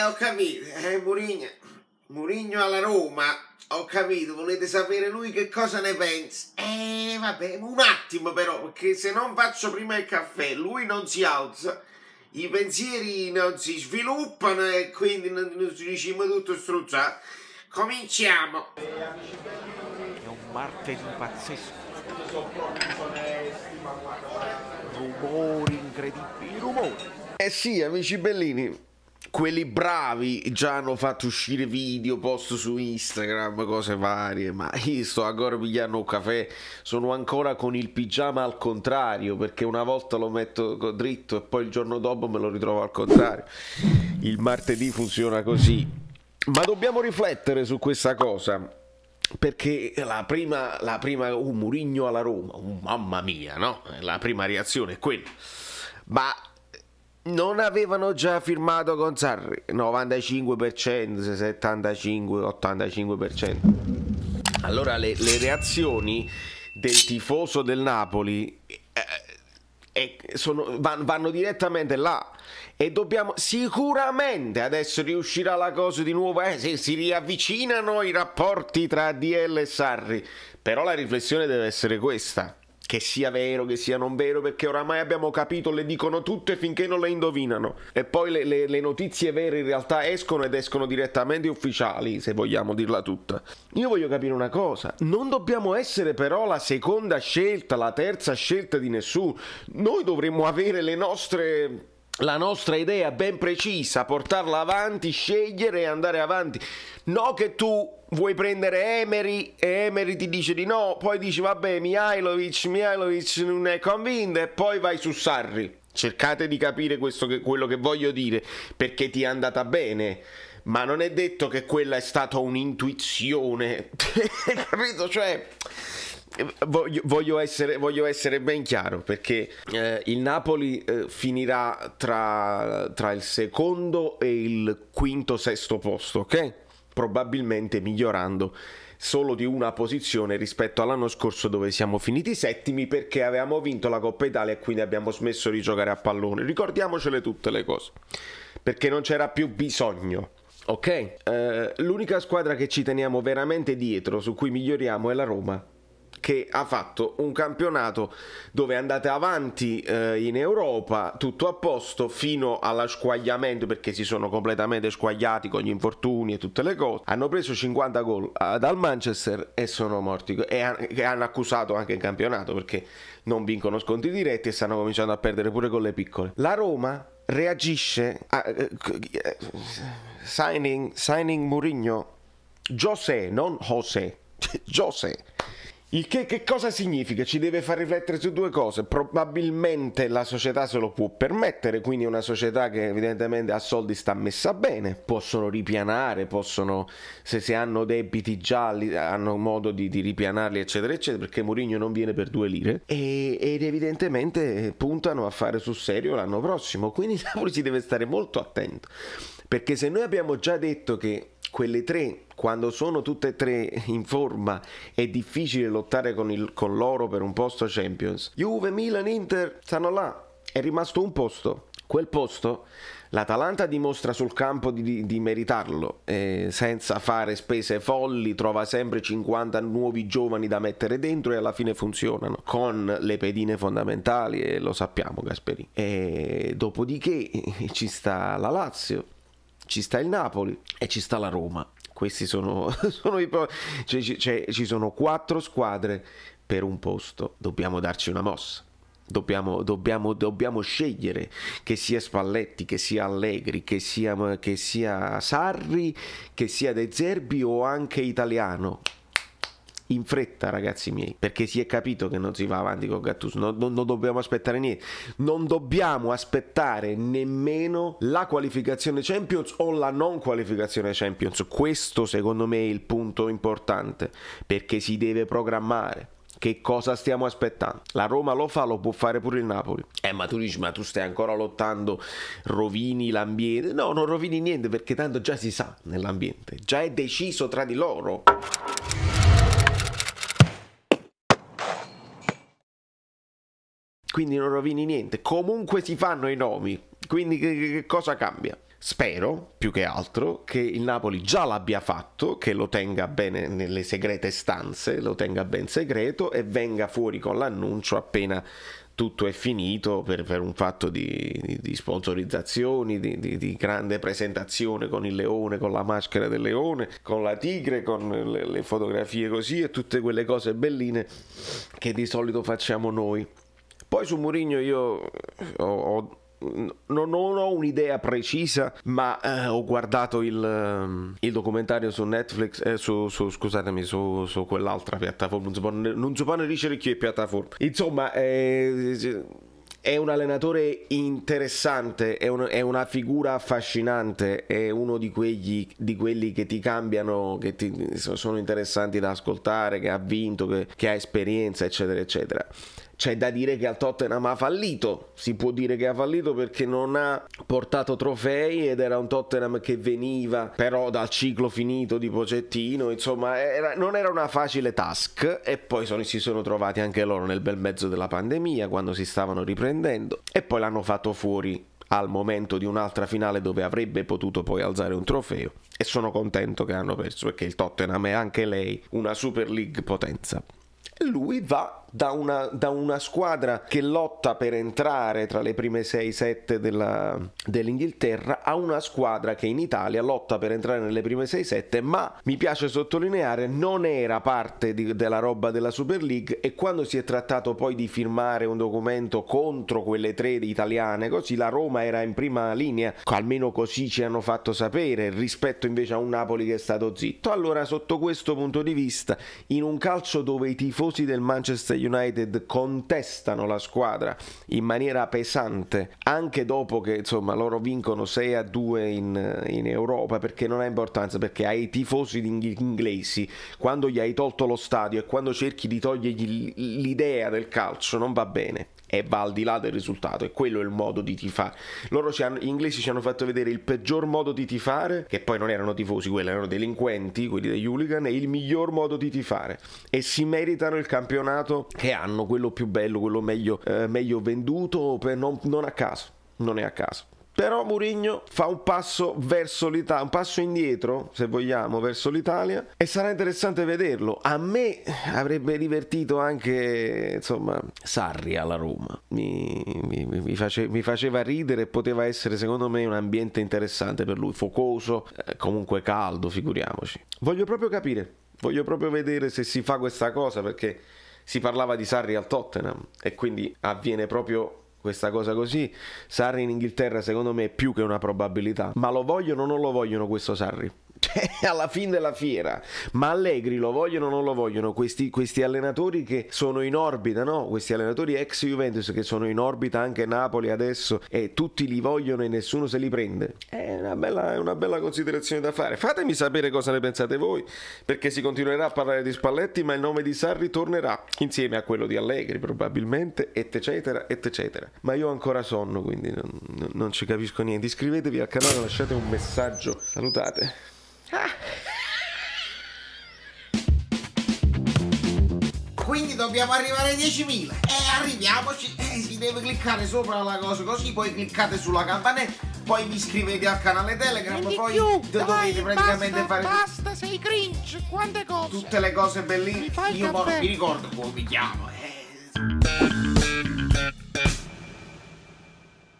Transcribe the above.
Eh, ho capito, eh, Murigno. Murigno alla Roma, ho capito, volete sapere lui che cosa ne pensa? Eh, vabbè, un attimo però, perché se non faccio prima il caffè, lui non si alza, i pensieri non si sviluppano e quindi non, non si riusciamo tutto struzzato. Cominciamo! È un martedì pazzesco. Rumori incredibili, rumori! Eh sì, amici bellini, quelli bravi già hanno fatto uscire video, post su Instagram, cose varie, ma io sto ancora pigliando un caffè, sono ancora con il pigiama al contrario, perché una volta lo metto dritto e poi il giorno dopo me lo ritrovo al contrario. Il martedì funziona così. Ma dobbiamo riflettere su questa cosa. Perché la prima, la prima un Murigno alla Roma, un, mamma mia, no? La prima reazione è quella. Ma non avevano già firmato con Sarri 95%, 75%, 85%. Allora le, le reazioni del tifoso del Napoli eh, eh, sono, van, vanno direttamente là e dobbiamo sicuramente adesso riuscirà la cosa di nuovo eh, se si riavvicinano i rapporti tra DL e Sarri però la riflessione deve essere questa che sia vero, che sia non vero, perché oramai abbiamo capito, le dicono tutte finché non le indovinano. E poi le, le, le notizie vere in realtà escono ed escono direttamente ufficiali, se vogliamo dirla tutta. Io voglio capire una cosa, non dobbiamo essere però la seconda scelta, la terza scelta di nessuno. Noi dovremmo avere le nostre la nostra idea ben precisa, portarla avanti, scegliere e andare avanti. No che tu vuoi prendere Emery e Emery ti dice di no, poi dici vabbè Mihailovic, Mihailovic non è convinto e poi vai su Sarri. Cercate di capire che, quello che voglio dire perché ti è andata bene. Ma non è detto che quella è stata un'intuizione. Capito? Cioè, eh, voglio, voglio, essere, voglio, essere, ben chiaro perché eh, il Napoli eh, finirà tra, tra, il secondo e il quinto sesto posto, ok? Probabilmente migliorando solo di una posizione rispetto all'anno scorso dove siamo finiti settimi perché avevamo vinto la Coppa Italia e quindi abbiamo smesso di giocare a pallone. Ricordiamocele tutte le cose perché non c'era più bisogno. Ok, eh, l'unica squadra che ci teniamo veramente dietro, su cui miglioriamo, è la Roma che ha fatto un campionato dove andate avanti eh, in Europa, tutto a posto fino allo squagliamento perché si sono completamente squagliati con gli infortuni e tutte le cose. Hanno preso 50 gol eh, dal Manchester e sono morti e, han e hanno accusato anche il campionato perché non vincono sconti diretti e stanno cominciando a perdere pure con le piccole. La Roma reagisce a, eh, signing signing Mourinho José, non José. José il che, che, cosa significa? Ci deve far riflettere su due cose. Probabilmente la società se lo può permettere, quindi una società che evidentemente ha soldi sta messa bene, possono ripianare, possono, se, si hanno debiti gialli, hanno modo di, di ripianarli, eccetera, eccetera, perché Mourinho non viene per due lire. E, ed evidentemente puntano a fare sul serio l'anno prossimo, quindi Napoli si deve stare molto attento. Perché se noi abbiamo già detto che quelle tre, quando sono tutte e tre in forma, è difficile lottare con, il, con loro per un posto Champions. Juve, Milan, Inter stanno là, è rimasto un posto. Quel posto l'Atalanta dimostra sul campo di, di, di meritarlo, eh, senza fare spese folli, trova sempre 50 nuovi giovani da mettere dentro e alla fine funzionano, con le pedine fondamentali, e eh, lo sappiamo Gasperi. E dopodiché eh, ci sta la Lazio, ci sta il Napoli e ci sta la Roma. Questi sono, sono i cioè, cioè, ci sono quattro squadre per un posto. Dobbiamo darci una mossa. Dobbiamo, dobbiamo, dobbiamo, scegliere che sia Spalletti, che sia Allegri, che sia, che sia Sarri, che sia De Zerbi o anche Italiano in fretta, ragazzi miei, perché si è capito che non si va avanti con Gattuso. Non, non, non dobbiamo aspettare niente, non dobbiamo aspettare nemmeno la qualificazione Champions o la non qualificazione Champions. Questo, secondo me, è il punto importante perché si deve programmare. Che cosa stiamo aspettando? La Roma lo fa, lo può fare pure il Napoli. Eh, ma tu dici, ma tu stai ancora lottando, rovini l'ambiente. No, non rovini niente perché tanto già si sa nell'ambiente, già è deciso tra di loro. Quindi non rovini niente. Comunque si fanno i nomi. Quindi che, che cosa cambia? Spero, più che altro, che il Napoli già l'abbia fatto, che lo tenga bene nelle segrete stanze, lo tenga ben segreto e venga fuori con l'annuncio appena tutto è finito per, per un fatto di, di sponsorizzazioni, di, di, di, grande presentazione con il leone, con la maschera del leone, con la tigre, con le, le fotografie così e tutte quelle cose belline che di solito facciamo noi. Poi su Mourinho io eh, ho, ho non, ho un'idea precisa, ma eh, ho guardato il, eh, il, documentario su Netflix, eh, su, su, scusatemi, su, su, quell'altra piattaforma, non si può, non si può ricercare chi è piattaforma. Insomma, eh, è un allenatore interessante, è, un, è, una figura affascinante, è uno di, quegli, di quelli che ti cambiano, che ti, sono interessanti da ascoltare, che ha vinto, che, che ha esperienza, eccetera, eccetera. C'è da dire che al Tottenham ha fallito, si può dire che ha fallito perché non ha portato trofei ed era un Tottenham che veniva però dal ciclo finito di Pocettino, insomma era, non era una facile task e poi sono, si sono trovati anche loro nel bel mezzo della pandemia quando si stavano riprendendo e poi l'hanno fatto fuori al momento di un'altra finale dove avrebbe potuto poi alzare un trofeo e sono contento che hanno perso perché il Tottenham è anche lei una Super League potenza lui va da una, da una, squadra che lotta per entrare tra le prime 6-7 dell'Inghilterra a una squadra che in Italia lotta per entrare nelle prime 6-7 ma mi piace sottolineare non era parte di, della roba della Super League e quando si è trattato poi di firmare un documento contro quelle tre italiane così la Roma era in prima linea almeno così ci hanno fatto sapere rispetto invece a un Napoli che è stato zitto allora sotto questo punto di vista in un calcio dove i tifosi tifosi del Manchester United contestano la squadra in maniera pesante, anche dopo che insomma, loro vincono 6 a 2 in, in Europa, perché non ha importanza, perché ai tifosi inglesi, quando gli hai tolto lo stadio e quando cerchi di togliergli l'idea del calcio, non va bene e va al di là del risultato e quello è il modo di tifare loro hanno, gli inglesi ci hanno fatto vedere il peggior modo di tifare che poi non erano tifosi quelli erano delinquenti quelli degli hooligan e il miglior modo di tifare e si meritano il campionato che hanno quello più bello quello meglio, eh, meglio venduto per non, non a caso non è a caso però Mourinho fa un passo verso l'Italia, un passo indietro, se vogliamo, verso l'Italia e sarà interessante vederlo. A me avrebbe divertito anche, insomma, Sarri alla Roma. Mi, mi, mi, face, mi faceva ridere e poteva essere, secondo me, un ambiente interessante per lui, focoso, eh, comunque caldo, figuriamoci. Voglio proprio capire, voglio proprio vedere se si fa questa cosa perché si parlava di Sarri al Tottenham e quindi avviene proprio questa cosa così. Sarri in Inghilterra secondo me è più che una probabilità, ma lo vogliono o non lo vogliono questo Sarri? Cioè, alla fine della fiera. Ma Allegri lo vogliono o non lo vogliono? Questi, questi, allenatori che sono in orbita, no? Questi allenatori ex Juventus che sono in orbita anche Napoli adesso e tutti li vogliono e nessuno se li prende. È una bella, è una bella considerazione da fare. Fatemi sapere cosa ne pensate voi, perché si continuerà a parlare di Spalletti, ma il nome di Sarri tornerà insieme a quello di Allegri, probabilmente, eccetera, eccetera. Ma io ho ancora sonno, quindi non, non ci capisco niente. Iscrivetevi al canale, lasciate un messaggio. Salutate. Ah. Quindi dobbiamo arrivare ai 10.000 e arriviamoci e si deve cliccare sopra la cosa così, poi cliccate sulla campanella poi vi iscrivete al canale Telegram, poi più, dovete praticamente basta, fare. Basta, sei cringe, quante cose! Tutte le cose belline, Io mi ricordo come mi chiamo.